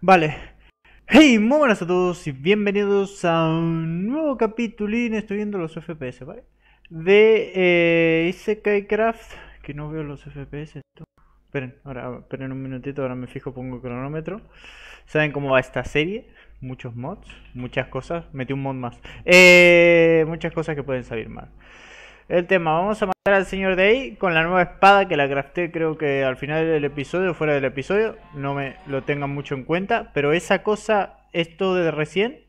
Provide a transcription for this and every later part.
Vale. Hey, muy buenas a todos y bienvenidos a un nuevo capitulín, estoy viendo los FPS, ¿vale? De eh, Craft, que no veo los FPS, esto. Esperen, ahora, esperen un minutito, ahora me fijo, pongo cronómetro. ¿Saben cómo va esta serie? Muchos mods, muchas cosas, metí un mod más. Eh, muchas cosas que pueden salir mal el tema. Vamos a matar al señor ahí con la nueva espada que la crafté creo que al final del episodio, fuera del episodio. No me lo tengan mucho en cuenta. Pero esa cosa, esto de recién,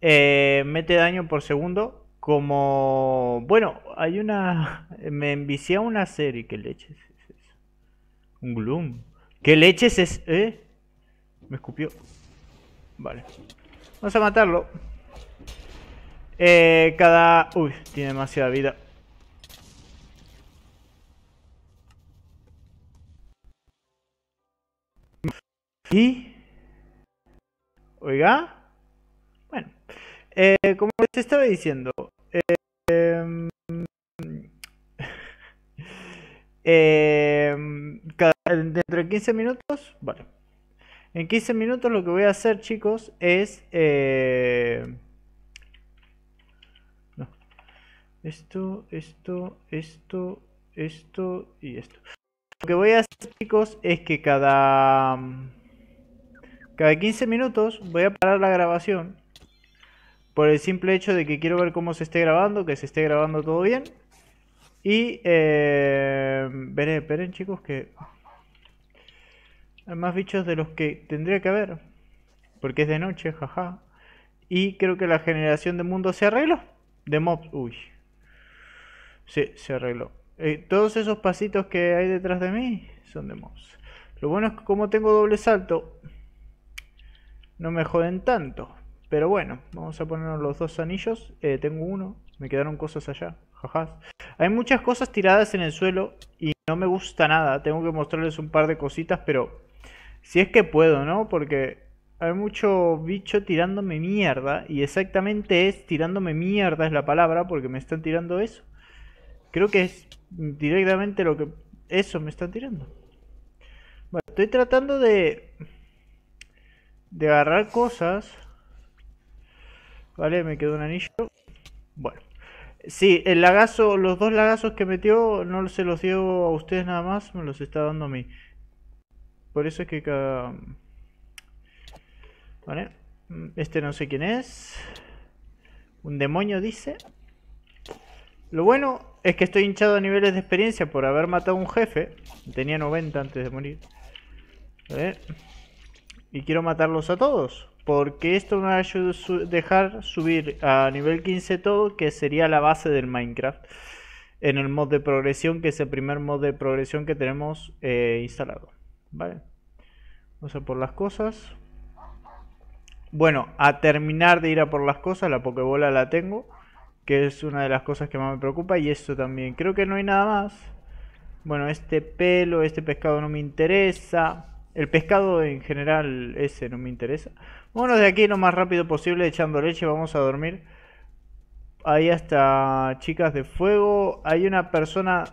eh, mete daño por segundo. Como, bueno, hay una... Me envicié una serie, Que leches es eso? Un gloom. ¿Qué leches es? ¿Eh? Me escupió. Vale. Vamos a matarlo. Eh, cada... Uy, tiene demasiada vida. Y. Oiga. Bueno. Eh, como les estaba diciendo. Em, em, dentro de 15 minutos. Vale. En 15 minutos lo que voy a hacer, chicos, es. Eh, esto, esto, esto, esto y esto. Lo que voy a hacer, chicos, es que cada. Cada 15 minutos voy a parar la grabación por el simple hecho de que quiero ver cómo se esté grabando, que se esté grabando todo bien. Y eh, veré, esperen chicos que hay más bichos de los que tendría que haber, porque es de noche, jaja. Y creo que la generación de mundo se arregló, de mobs, uy, sí, se arregló. Eh, todos esos pasitos que hay detrás de mí son de mobs. Lo bueno es que como tengo doble salto, no me joden tanto. Pero bueno, vamos a poner los dos anillos. Eh, tengo uno, me quedaron cosas allá. Hay muchas cosas tiradas en el suelo y no me gusta nada. Tengo que mostrarles un par de cositas, pero si es que puedo, ¿no? Porque hay mucho bicho tirándome mierda. Y exactamente es tirándome mierda es la palabra porque me están tirando eso. Creo que es directamente lo que... Eso me están tirando. Bueno, estoy tratando de de agarrar cosas. Vale, me quedó un anillo. Bueno. Sí, el lagazo, los dos lagazos que metió no se los dio a ustedes nada más, me los está dando a mí. Por eso es que cada... Vale. Este no sé quién es. Un demonio dice. Lo bueno es que estoy hinchado a niveles de experiencia por haber matado a un jefe. Tenía 90 antes de morir. Vale y quiero matarlos a todos. Porque esto me va a dejar subir a nivel 15 todo, que sería la base del Minecraft. En el mod de progresión, que es el primer mod de progresión que tenemos eh, instalado. ¿Vale? Vamos a por las cosas. Bueno, a terminar de ir a por las cosas, la pokebola la tengo. Que es una de las cosas que más me preocupa. Y esto también. Creo que no hay nada más. Bueno, este pelo, este pescado no me interesa. El pescado en general ese no me interesa. Bueno, de aquí lo más rápido posible echando leche, vamos a dormir. Ahí hasta chicas de fuego. Hay una persona...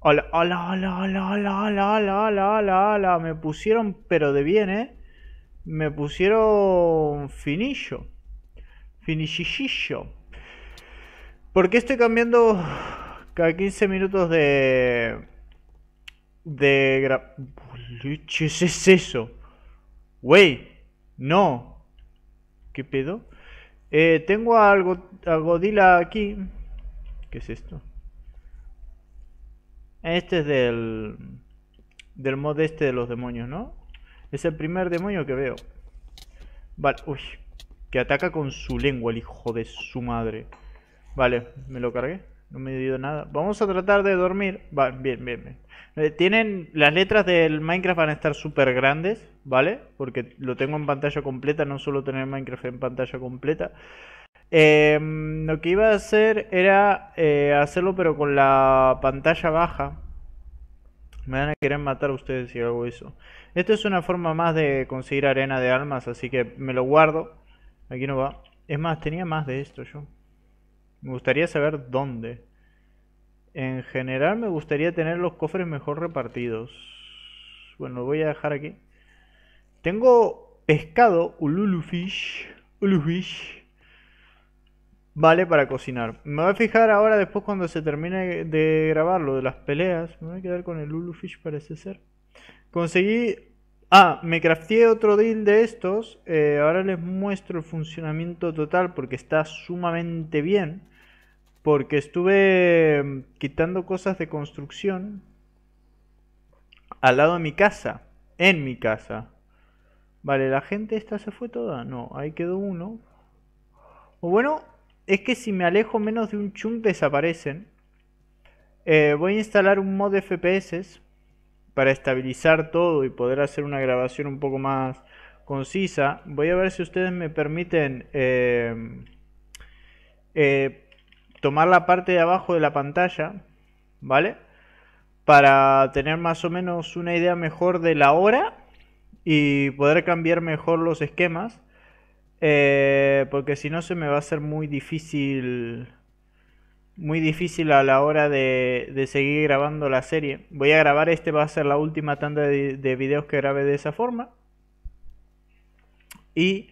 Hola, hola, hola, hola, hola, hola, hola, hola, hola, Me pusieron pero de bien, ¿eh? Me pusieron finillo. Finichillo. ¿Por qué estoy cambiando cada 15 minutos de de leches es eso? Wey, no. ¿Qué pedo? Eh, tengo algo, a Godila aquí. ¿Qué es esto? Este es del... Del mod este de los demonios, ¿no? Es el primer demonio que veo. Vale, uy. Que ataca con su lengua el hijo de su madre. Vale, me lo cargué no me dio nada. Vamos a tratar de dormir. Va, bien, bien, bien. Eh, tienen las letras del Minecraft van a estar súper grandes, ¿vale? Porque lo tengo en pantalla completa, no suelo tener Minecraft en pantalla completa. Em, lo que iba a hacer era eh, hacerlo pero con la pantalla baja. Me van a querer matar a ustedes si hago eso. Esto es una forma más de conseguir arena de almas, así que me lo guardo. Aquí no va. Es más, tenía más de esto yo. Me gustaría saber dónde. En general me gustaría tener los cofres mejor repartidos. Bueno, lo voy a dejar aquí. Tengo pescado, ululufish, Ululufish. Vale para cocinar. Me voy a fijar ahora después cuando se termine de grabar lo de las peleas. Me voy a quedar con el Ululufish parece ser. Conseguí... Ah, me crafteé otro deal de estos. Eh, ahora les muestro el funcionamiento total porque está sumamente bien porque estuve mm, quitando cosas de construcción al lado de mi casa, en mi casa. Vale, la gente esta se fue toda. No, ahí quedó uno. O bueno, es que si me alejo menos de un chunk desaparecen. Eh, voy a instalar un mod de FPS para estabilizar todo y poder hacer una grabación un poco más concisa. Voy a ver si ustedes me permiten eh, eh, tomar la parte de abajo de la pantalla, ¿vale? Para tener más o menos una idea mejor de la hora y poder cambiar mejor los esquemas. Eh, porque si no se me va a hacer muy difícil. Muy difícil a la hora de, seguir grabando la serie. Voy a grabar este, va a ser la última tanda de, videos que grabe de esa forma. Y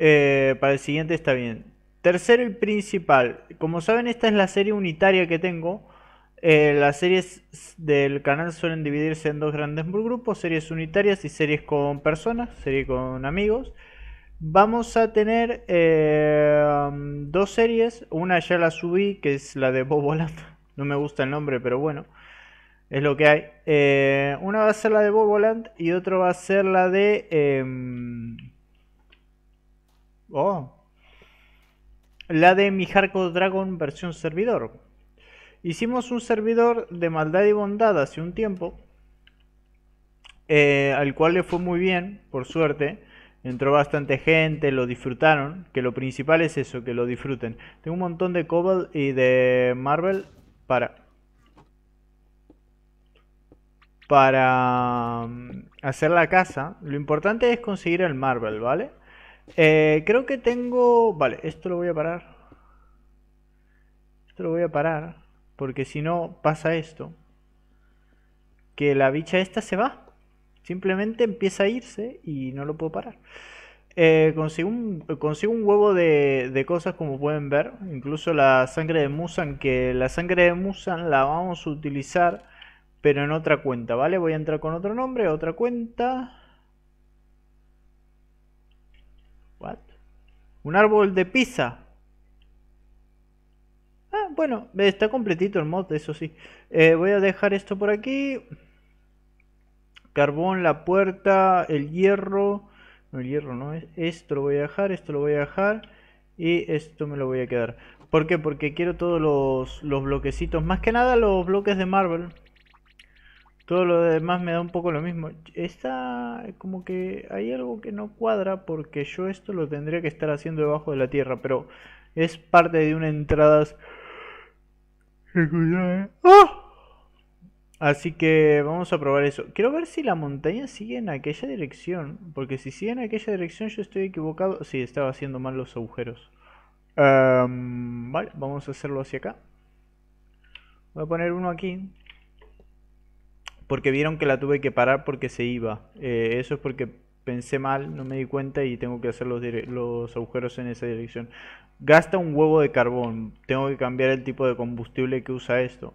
eh, para el siguiente está bien. Tercero y principal, como saben esta es la serie unitaria que tengo. Eh, las series del canal suelen dividirse en dos grandes grupos, series unitarias y series con personas, series con amigos. Vamos a tener eh, dos series, una ya la subí, que es la de Bob No me gusta el nombre, pero bueno, es lo que hay. Eh, una va a ser la de Bob y otra va a ser la de... Em, oh, la de mi Hardcore Dragon versión servidor. Hicimos un servidor de maldad y bondad hace un tiempo, eh, al cual le fue muy bien, por suerte. Entró bastante gente, lo disfrutaron, que lo principal es eso, que lo disfruten. Tengo un montón de Cobalt y de Marvel para... Para mm, hacer la casa, lo importante es conseguir el Marvel, ¿vale? Eh, creo que tengo... Vale, esto lo voy a parar. Esto lo voy a parar. Porque si no pasa esto. Que la bicha esta se va. Simplemente empieza a irse y no lo puedo parar. Eh, consigo, un, huevo de, de, cosas como pueden ver. Incluso la sangre de Musan. Que la sangre de Musan la vamos a utilizar. Pero en otra cuenta, ¿vale? Voy a entrar con otro nombre, otra cuenta. Un árbol de pizza. Ah, bueno, está completito el mod, eso sí. Eh, voy a dejar esto por aquí. Carbón, la puerta, el hierro. No, el hierro no es. Esto lo voy a dejar, esto lo voy a dejar. Y esto me lo voy a quedar. ¿Por qué? Porque quiero todos los, bloquecitos. Más que nada los bloques de Marvel. Todo lo demás me da un poco lo mismo. Está como que hay algo que no cuadra porque yo esto lo tendría que estar haciendo debajo de la tierra, pero es parte de una entrada... Eh. ¡Ah! Así que vamos a probar eso. Quiero ver si la montaña sigue en aquella dirección. Porque si sigue en aquella dirección yo estoy equivocado. Sí, estaba haciendo mal los agujeros. Em, vale, vamos a hacerlo hacia acá. Voy a poner uno aquí porque vieron que la tuve que parar porque se iba. Eh, eso es porque pensé mal, no me di cuenta y tengo que hacer los, agujeros en esa dirección. Gasta un huevo de carbón, tengo que cambiar el tipo de combustible que usa esto.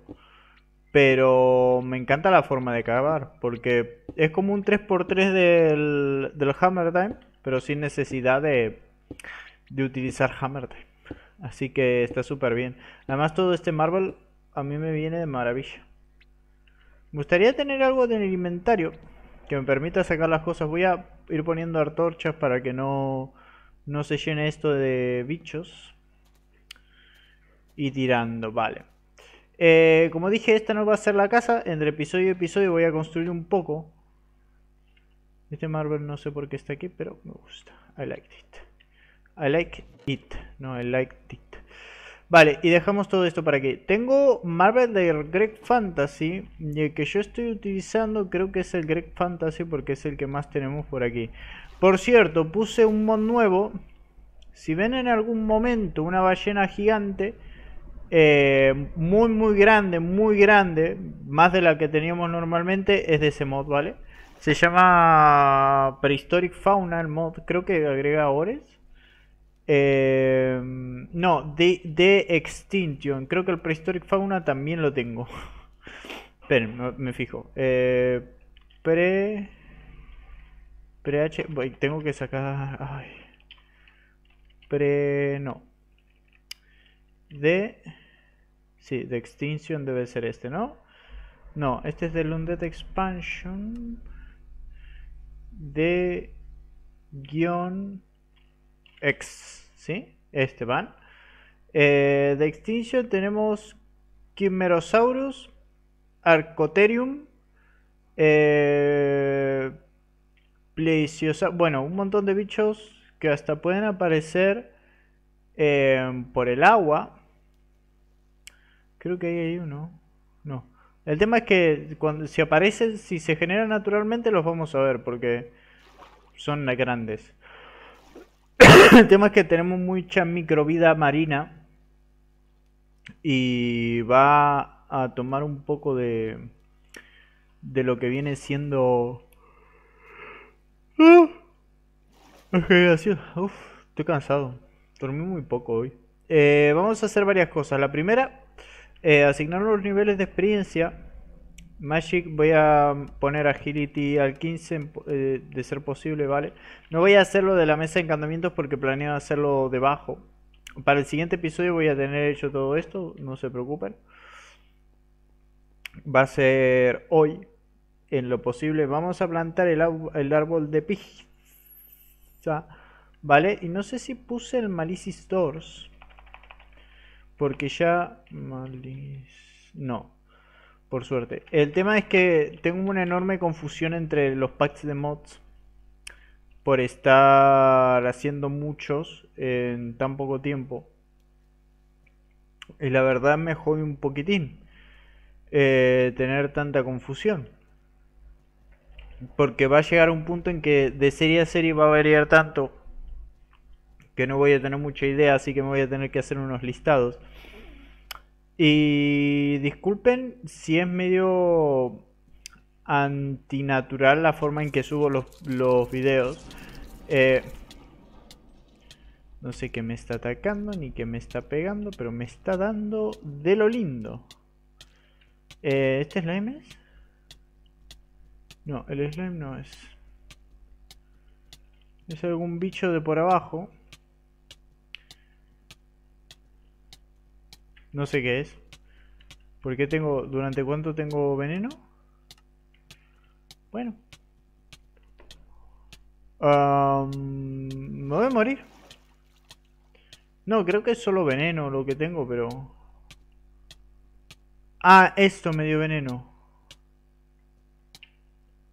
Pero me encanta la forma de cavar, porque es como un 3x3 del, del Hammer Time, pero sin necesidad de, de utilizar Hammer Time. Así que está súper bien. Además todo este Marvel a mí me viene de maravilla. Me gustaría tener algo en el inventario que me permita sacar las cosas. Voy a ir poniendo antorchas para que no, no se llene esto de bichos. Y tirando, vale. Eh, como dije, esta no va a ser la casa. Entre episodio y episodio voy a construir un poco. Este Marvel no sé por qué está aquí, pero me gusta. I liked it. I like it. No, I liked it. Vale, y dejamos todo esto para aquí. Tengo Marvel de Greg Fantasy, que yo estoy utilizando creo que es el Greg Fantasy porque es el que más tenemos por aquí. Por cierto, puse un mod nuevo. Si ven en algún momento una ballena gigante, eh, muy muy grande, muy grande, más de la que teníamos normalmente, es de ese mod, ¿vale? Se llama Prehistoric Fauna mod, creo que agrega ores Em, no, de, de, Extinction. Creo que el Prehistoric Fauna también lo tengo. Esperen, me, fijo. Eh, pre. Pre tengo que sacar. Pre. No. De. Sí, de Extinction debe ser este, ¿no? No, este es de Lundet Expansion. De. Guión. Ex, ¿sí? este van. Eh, de extinción tenemos Quimerosaurus, Arcoterium eh, bueno, un montón de bichos que hasta pueden aparecer eh, por el agua. Creo que hay uno. No. El tema es que cuando, si aparecen, si se generan naturalmente, los vamos a ver porque son grandes el tema es que tenemos mucha microvida marina y va a tomar un poco de de lo que viene siendo ah, estoy cansado. Dormí muy poco hoy. Eh, vamos a hacer varias cosas. La primera, eh, asignar los niveles de experiencia Magic, voy a poner Agility al 15 eh, de ser posible, ¿vale? No voy a hacerlo de la mesa de encantamientos porque planeo hacerlo debajo. Para el siguiente episodio voy a tener hecho todo esto, no se preocupen. Va a ser hoy, en lo posible. Vamos a plantar el, árbol de pizza, ¿vale? Y no sé si puse el Malice Stores, porque ya... Malice... No, por suerte. El tema es que tengo una enorme confusión entre los packs de mods. Por estar haciendo muchos en tan poco tiempo. Y la verdad me jode un poquitín. Eh, tener tanta confusión. Porque va a llegar un punto en que de serie a serie va a variar tanto que no voy a tener mucha idea, así que me voy a tener que hacer unos listados y disculpen si es medio antinatural la forma en que subo los, los videos. Eh, no sé qué me está atacando ni qué me está pegando, pero me está dando de lo lindo. Eh, ¿Este slime es? No, el slime no es. Es algún bicho de por abajo. No sé qué es. ¿Por qué tengo... ¿Durante cuánto tengo veneno? Bueno. me voy a morir. No, creo que es solo veneno lo que tengo, pero... Ah, esto me dio veneno.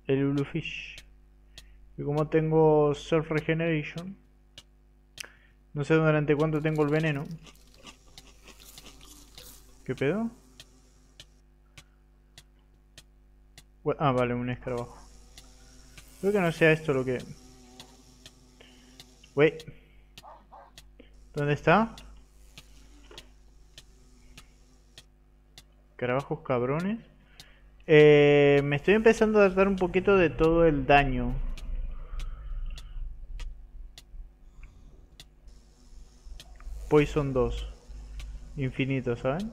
El bluefish. Y como tengo self regeneration, no sé durante cuánto tengo el veneno. ¿Qué pedo? Ah, vale, un escarabajo. Creo que no sea esto lo que... Wey. ¿Dónde está? Escarabajos cabrones. Eh, me estoy empezando a dar un poquito de todo el daño. Poison 2. Infinito, ¿saben?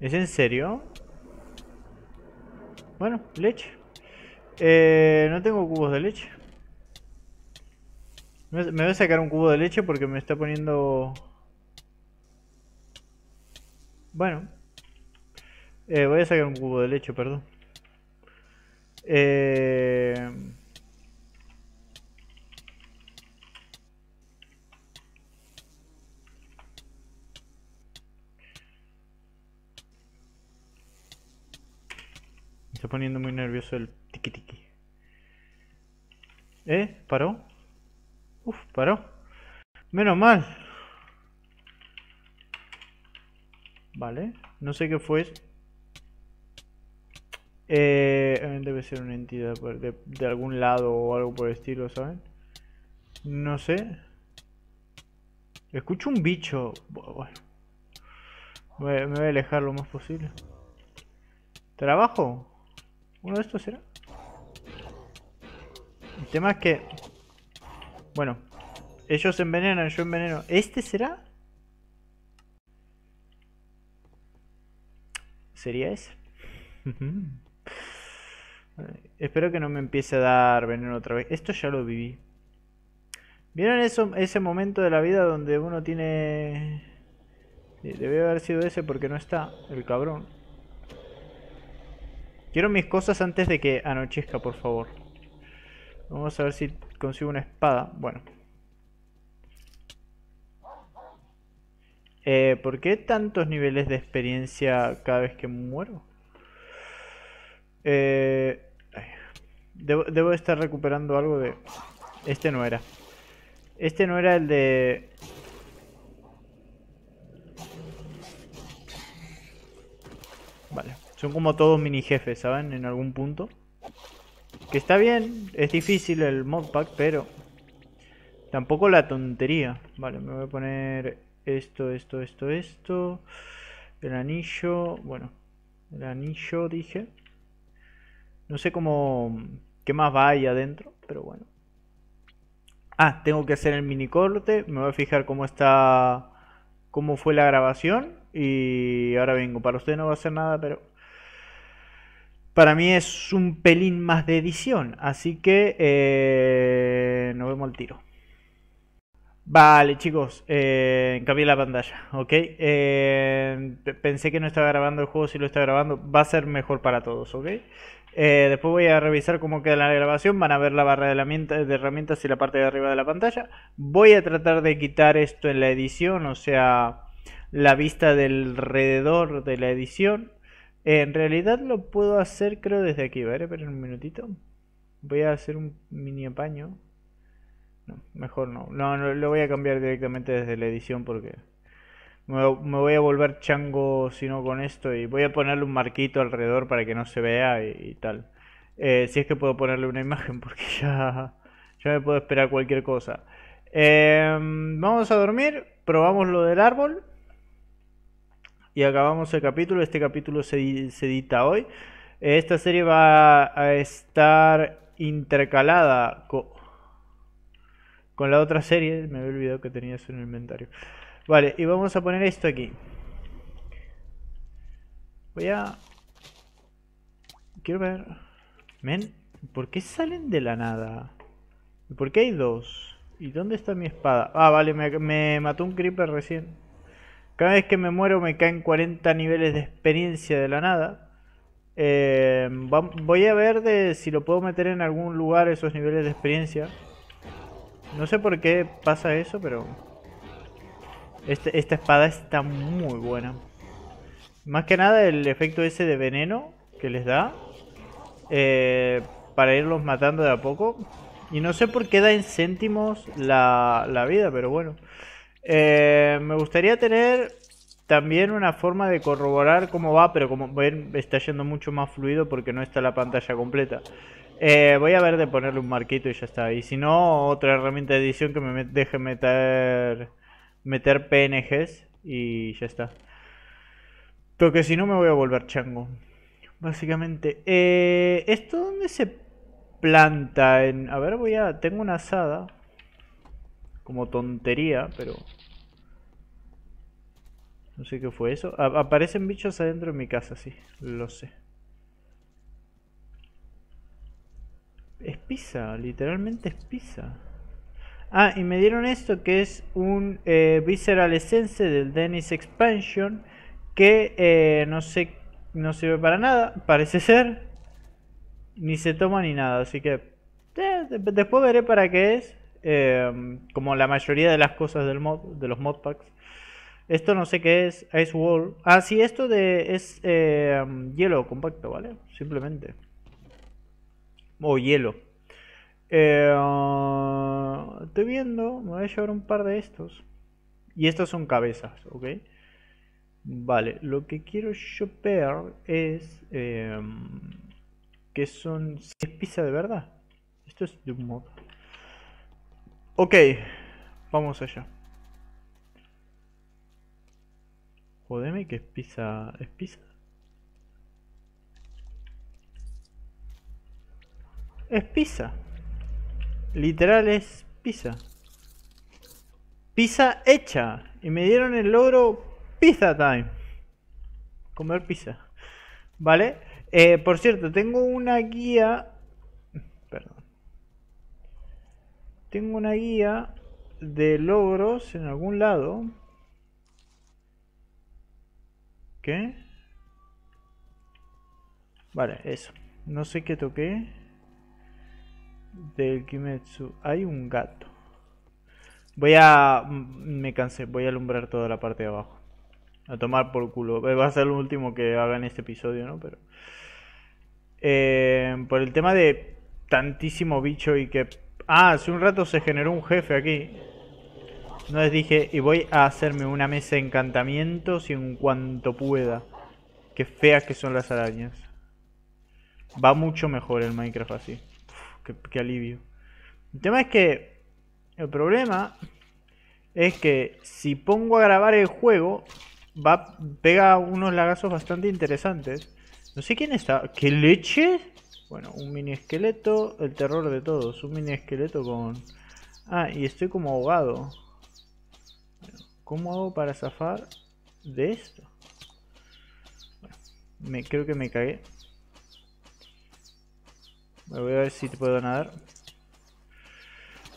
¿Es en serio? Bueno, leche. Eh, no tengo cubos de leche. Me voy a sacar un cubo de leche porque me está poniendo... Bueno. Eh, voy a sacar un cubo de leche, perdón. Eh... está poniendo muy nervioso el tiki tiki. ¿Eh? ¿Paró? Uf, paró. Menos mal. Vale, no sé qué fue. Eh, debe ser una entidad de, algún lado o algo por el estilo, ¿saben? No sé. Escucho un bicho. Bueno. Me voy a alejar lo más posible. ¿Trabajo? ¿Uno de estos será? El tema es que... Bueno. Ellos envenenan, yo enveneno. ¿Este será? ¿Sería ese? Espero que no me empiece a dar veneno otra vez. Esto ya lo viví. ¿Vieron eso, ese momento de la vida donde uno tiene... Debe haber sido ese porque no está el cabrón. Quiero mis cosas antes de que anochezca, por favor. Vamos a ver si consigo una espada. Bueno. Eh, ¿Por qué tantos niveles de experiencia cada vez que muero? Eh, debo, debo estar recuperando algo de... Este no era. Este no era el de... Vale. Son como todos mini jefes, ¿saben? En algún punto. Que está bien, es difícil el modpack, pero... Tampoco la tontería. Vale, me voy a poner esto, esto, esto, esto. El anillo, bueno. El anillo, dije. No sé cómo... ¿Qué más va ahí adentro? Pero bueno. Ah, tengo que hacer el mini corte. Me voy a fijar cómo está... Cómo fue la grabación. Y ahora vengo. Para usted no va a hacer nada, pero... Para mí es un pelín más de edición, así que eh, nos vemos el tiro. Vale, chicos, eh, cambié la pantalla, ¿ok? Eh, pensé que no estaba grabando el juego, si lo está grabando, va a ser mejor para todos, ¿ok? Eh, después voy a revisar cómo queda la grabación, van a ver la barra de, herramientas, y la parte de arriba de la pantalla. Voy a tratar de quitar esto en la edición, o sea, la vista del alrededor de la edición en realidad lo puedo hacer creo desde aquí, ¿vale? Pero un minutito. Voy a hacer un mini apaño. No, mejor no. No, lo voy a cambiar directamente desde la edición porque me, voy a volver chango si no con esto y voy a ponerle un marquito alrededor para que no se vea y, tal. Eh, si es que puedo ponerle una imagen porque ya, ya me puedo esperar cualquier cosa. Em, vamos a dormir, probamos lo del árbol y acabamos el capítulo. Este capítulo se, edita hoy. Esta serie va a estar intercalada con, la otra serie. Me había olvidado que tenía eso en el inventario. Vale, y vamos a poner esto aquí. Voy a... Quiero ver... Men, ¿por qué salen de la nada? ¿Por qué hay dos? ¿Y dónde está mi espada? Ah, vale, me mató un creeper recién. Cada vez que me muero me caen 40 niveles de experiencia de la nada. Eh, voy a ver de si lo puedo meter en algún lugar esos niveles de experiencia. No sé por qué pasa eso, pero... Este, esta espada está muy buena. Más que nada el efecto ese de veneno que les da. Eh, para irlos matando de a poco. Y no sé por qué da en céntimos la, la vida, pero bueno. Eh, me gustaría tener también una forma de corroborar cómo va, pero como ven está yendo mucho más fluido porque no está la pantalla completa. Eh, voy a ver de ponerle un marquito y ya está. Y si no, otra herramienta de edición que me deje meter, meter PNGs y ya está. Porque si no me voy a volver chango. Básicamente. Eh, ¿Esto dónde se planta? En, a ver, voy a... Tengo una asada como tontería, pero... No sé qué fue eso. aparecen bichos adentro de mi casa, sí, lo sé. Es pizza, literalmente es pizza. Ah, y me dieron esto que es un eh, Visceral Essence del Dennis Expansion que eh, no sé, no sirve para nada, parece ser. Ni se toma ni nada, así que eh, después veré para qué es. Em, como la mayoría de las cosas del mod, de los modpacks. Esto no sé qué es, Ice Wall. Ah, sí, esto de es em, hielo compacto, ¿vale? Simplemente. O hielo. Eh, estoy viendo, me voy a llevar un par de estos. Y estas son cabezas, ¿ok? Vale, lo que quiero shopear es... Em, que son ¿Es pizza de verdad. Esto es de un mod. Ok, vamos allá. Jodeme que es pizza. ¿Es pizza? Es pizza. Literal es pizza. Pizza hecha. Y me dieron el logro Pizza Time. Comer pizza. ¿Vale? Eh, por cierto, tengo una guía Tengo una guía de logros en algún lado. ¿Qué? Vale, eso. No sé qué toqué. Del Kimetsu. Hay un gato. Voy a... Mm, me cansé. Voy a alumbrar toda la parte de abajo. A tomar por culo. Eh, va a ser lo último que haga en este episodio, ¿no? Pero... Eh, por el tema de tantísimo bicho y que Ah, hace un rato se generó un jefe aquí. No les dije, y voy a hacerme una mesa de encantamientos en cuanto pueda. Qué feas que son las arañas. Va mucho mejor el Minecraft así. qué, alivio. El tema es que... El problema es que si pongo a grabar el juego, va, pega unos lagazos bastante interesantes. No sé quién está. ¿Qué leche? Bueno, un mini esqueleto, el terror de todos, un mini esqueleto con... Ah, y estoy como ahogado. ¿Cómo hago para zafar de esto? me, creo que me cagué. voy a ver si te puedo nadar.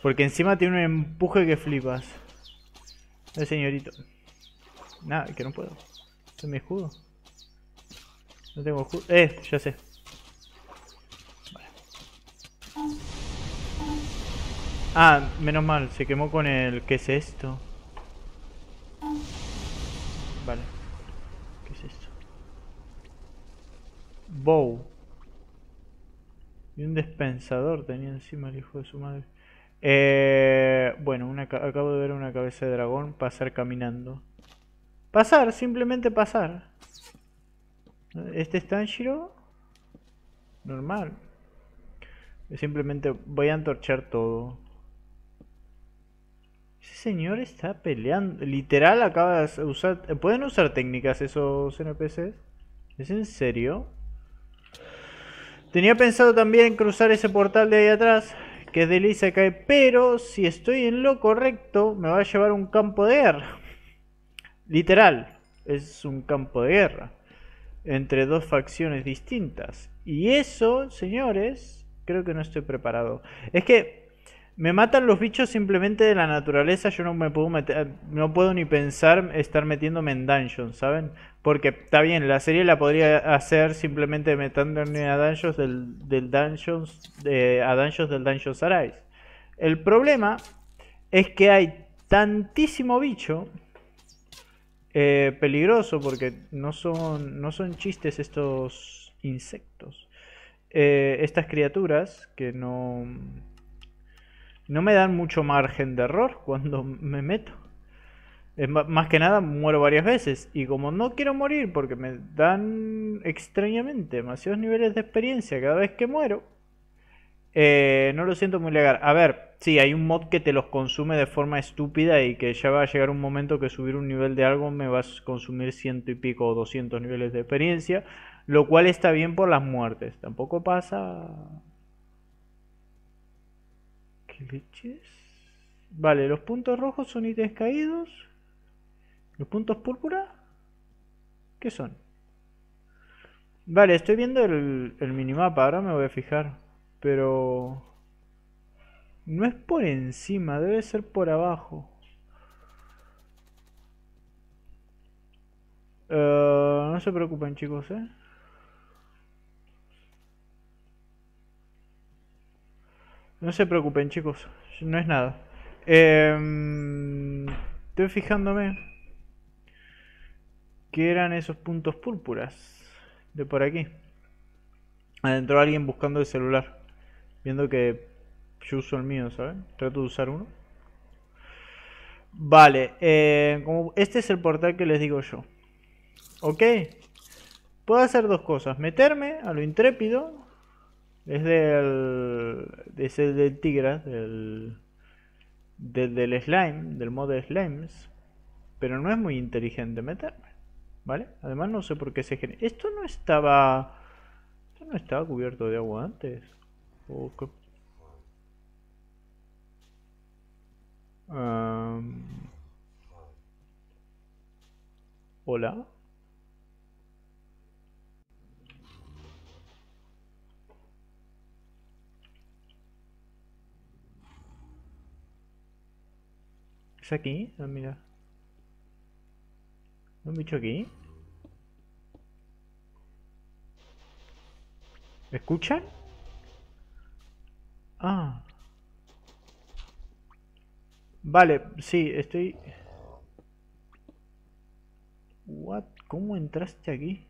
Porque encima tiene un empuje que flipas. El señorito. Nada, que no puedo. Este es mi escudo. No tengo escudo. Eh, ya sé. Ah, menos mal, se quemó con el... ¿Qué es esto? Vale. ¿Qué es esto? Bow. Y un dispensador tenía encima el hijo de su madre. Eh, bueno, acabo de ver una cabeza de dragón pasar caminando. Pasar, simplemente pasar. Este es Tanjiro. Normal. Simplemente voy a antorchar todo señor está peleando? Literal, acaba de usar... ¿Pueden usar técnicas esos NPCs? ¿Es en serio? Tenía pensado también cruzar ese portal de ahí atrás, que es Lisa Cae. pero si estoy en lo correcto, me va a llevar un campo de guerra. Literal, es un campo de guerra entre dos facciones distintas. Y eso, señores, creo que no estoy preparado. Es que me matan los bichos simplemente de la naturaleza, yo no me puedo meter, no puedo ni pensar estar metiéndome en dungeons, ¿saben? Porque está bien, la serie la podría hacer simplemente metándome a dungeons del, dungeons de, a dungeons del Dungeons Arise. El problema es que hay tantísimo bicho eh, peligroso porque no son no son chistes estos insectos, eh, estas criaturas que no no me dan mucho margen de error cuando me meto. Es más que nada muero varias veces y como no quiero morir porque me dan extrañamente demasiados niveles de experiencia cada vez que muero, eh, no lo siento muy legal. A ver, sí, hay un mod que te los consume de forma estúpida y que ya va a llegar un momento que subir un nivel de algo me va a consumir ciento y pico o doscientos niveles de experiencia, lo cual está bien por las muertes, tampoco pasa Vale, los puntos rojos son ítems caídos. ¿Los puntos púrpura? ¿Qué son? Vale, estoy viendo el, el minimapa, ahora me voy a fijar. Pero... No es por encima, debe ser por abajo. Eh, no se preocupen chicos, ¿eh? No se preocupen, chicos. No es nada. Em, estoy fijándome. ¿Qué eran esos puntos púrpuras? De por aquí. Adentro alguien buscando el celular. Viendo que yo uso el mío, ¿sabes? Trato de usar uno. Vale. Eh, como este es el portal que les digo yo. Ok. Puedo hacer dos cosas. Meterme a lo intrépido es del. Es el del Tigras, del, del. slime, del mod de slimes. Pero no es muy inteligente meterme. ¿Vale? Además, no sé por qué se genera. Esto no estaba. Esto no estaba cubierto de agua antes. Hola. aquí? Ah, mira. ¿Un bicho aquí? ¿Me escuchan? Ah. Vale, sí, estoy... What? ¿Cómo entraste aquí?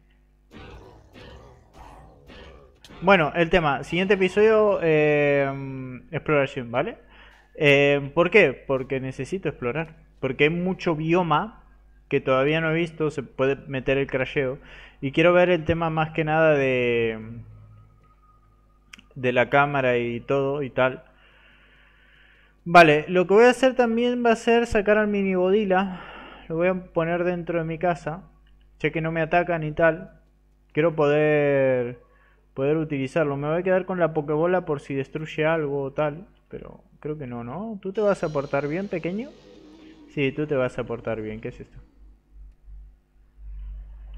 Bueno, el tema, siguiente episodio, eh, mm, exploración, ¿vale? Eh, ¿Por qué? Porque necesito explorar. Porque hay mucho bioma que todavía no he visto, se puede meter el crasheo. Y quiero ver el tema más que nada de, de la cámara y todo y tal. Vale, lo que voy a hacer también va a ser sacar al mini bodila. Lo voy a poner dentro de mi casa. Ya que no me atacan y tal. Quiero poder, poder utilizarlo. Me voy a quedar con la pokebola por si destruye algo o tal. Pero Creo que no, ¿no? ¿Tú te vas a portar bien, pequeño? Sí, tú te vas a portar bien. ¿Qué es esto?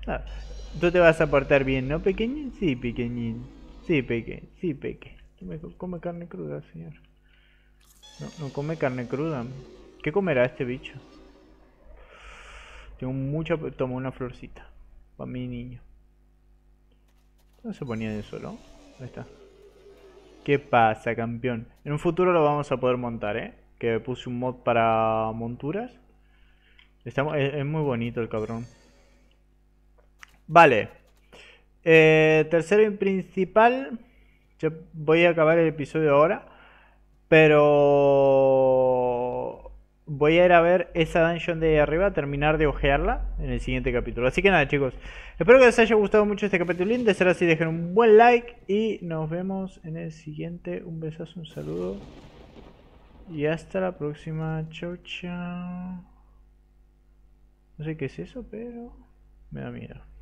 Ah, tú te vas a portar bien, ¿no, pequeño? Sí, pequeñín. Sí, peque. Sí, peque. Come carne cruda, señor. No, no come carne cruda. ¿Qué comerá este bicho? Tengo mucha... Tomó una florcita. Para mi niño. No se ponía de solo Ahí está. ¿Qué pasa, campeón? En un futuro lo vamos a poder montar, ¿eh? Que puse un mod para monturas. es, muy bonito el cabrón. Vale. Eh, tercero y principal. Yo voy a acabar el episodio ahora. Pero voy a ir a ver esa dungeon de arriba, terminar de ojearla en el siguiente capítulo. Así que nada, chicos. Espero que les haya gustado mucho este capítulo. De ser así, dejen un buen like y nos vemos en el siguiente. Un besazo, un saludo. Y hasta la próxima. Chau, chau. No sé qué es eso, pero me da miedo.